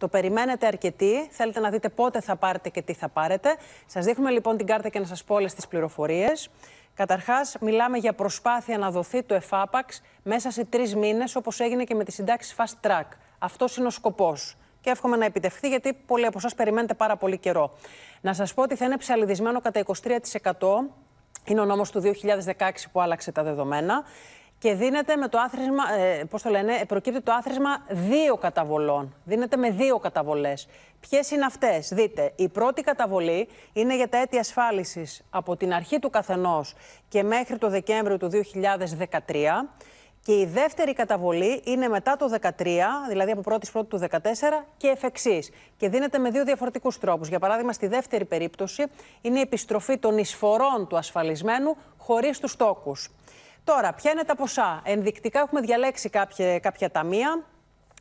Το περιμένετε αρκετοί. Θέλετε να δείτε πότε θα πάρετε και τι θα πάρετε. Σας δείχνουμε λοιπόν την κάρτα και να σας πω όλες τις πληροφορίες. Καταρχάς, μιλάμε για προσπάθεια να δοθεί το εφάπαξ μέσα σε τρεις μήνες, όπως έγινε και με τη συντάξη fast track. Αυτός είναι ο σκοπός. Και εύχομαι να επιτευχθεί, γιατί πολλοί από εσάς περιμένετε πάρα πολύ καιρό. Να σας πω ότι θα είναι ψαλιδισμένο κατά 23%. Είναι ο νόμος του 2016 που άλλαξε τα δεδομένα και δίνεται με το άθροισμα, ε, πώς το λένε, προκύπτει το άθροισμα δύο καταβολών. Δίνεται με δύο καταβολές. Ποιες είναι αυτές, δείτε. Η πρώτη καταβολή είναι για τα έτη ασφάλισης από την αρχή του καθενός και μέχρι το Δεκέμβριο του 2013. Και η δεύτερη καταβολή είναι μετά το 2013, δηλαδή από 1η πρώτη του 2014 και εφ' Και δίνεται με δύο διαφορετικούς τρόπους. Για παράδειγμα, στη δεύτερη περίπτωση είναι η επιστροφή των εισφορών του ασφαλισμένου χωρίς τους τόκους. Τώρα, ποια είναι τα ποσά. Ενδεικτικά έχουμε διαλέξει κάποια, κάποια ταμεία.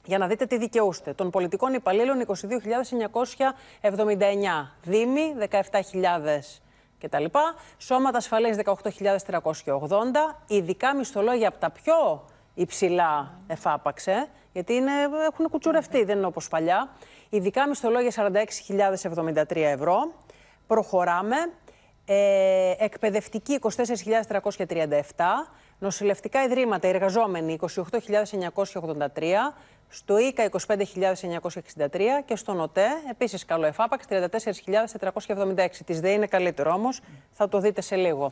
Για να δείτε τι δικαιούστε. Των πολιτικών υπαλλήλων 22.979. Δήμοι 17.000 κτλ. Σώματα ασφαλείας 18.380. Ειδικά μισθολόγια από τα πιο υψηλά εφάπαξε, γιατί είναι, έχουν κουτσουρευτεί, δεν είναι όπως παλιά. Ειδικά μισθολόγια 46.073 ευρώ. Προχωράμε ε, εκπαιδευτική 24.337, νοσηλευτικά ιδρύματα εργαζόμενοι 28.983, στο ΙΚΑ 25.963 και στον ΟΤΕ, επίσης καλό εφάπαξ, 34.476. Της ΔΕΗ είναι καλύτερο όμως, θα το δείτε σε λίγο.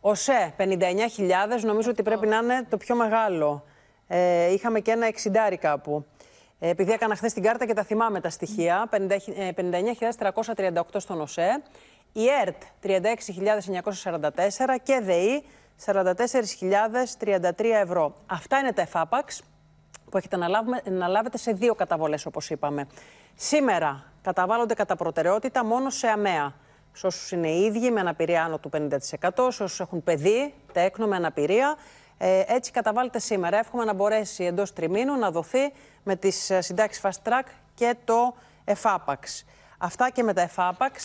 Ο ΣΕ 59.000, νομίζω ότι πρέπει να είναι το πιο μεγάλο. Ε, είχαμε και ένα εξιντάρι κάπου. Ε, επειδή έκανα χθες την κάρτα και τα θυμάμαι τα στοιχεία, 59.338 ε, στον ΟΣΕ, η ΕΡΤ 36.944 και ΔΕΗ 44.033 ευρώ. Αυτά είναι τα εφάπαξ που έχετε να λάβετε σε δύο καταβολές όπως είπαμε. Σήμερα καταβάλλονται κατά προτεραιότητα μόνο σε αμαία. Σε όσους είναι οι ίδιοι με αναπηρία άνω του 50%, σε όσους έχουν παιδί, τέκνο με αναπηρία, ε, έτσι καταβάλλεται σήμερα. Εύχομαι να μπορέσει εντός τριμήνου να δοθεί με τις ε, συντάξεις Fast Track και το εφάπαξ. Αυτά και με τα εφάπαξ.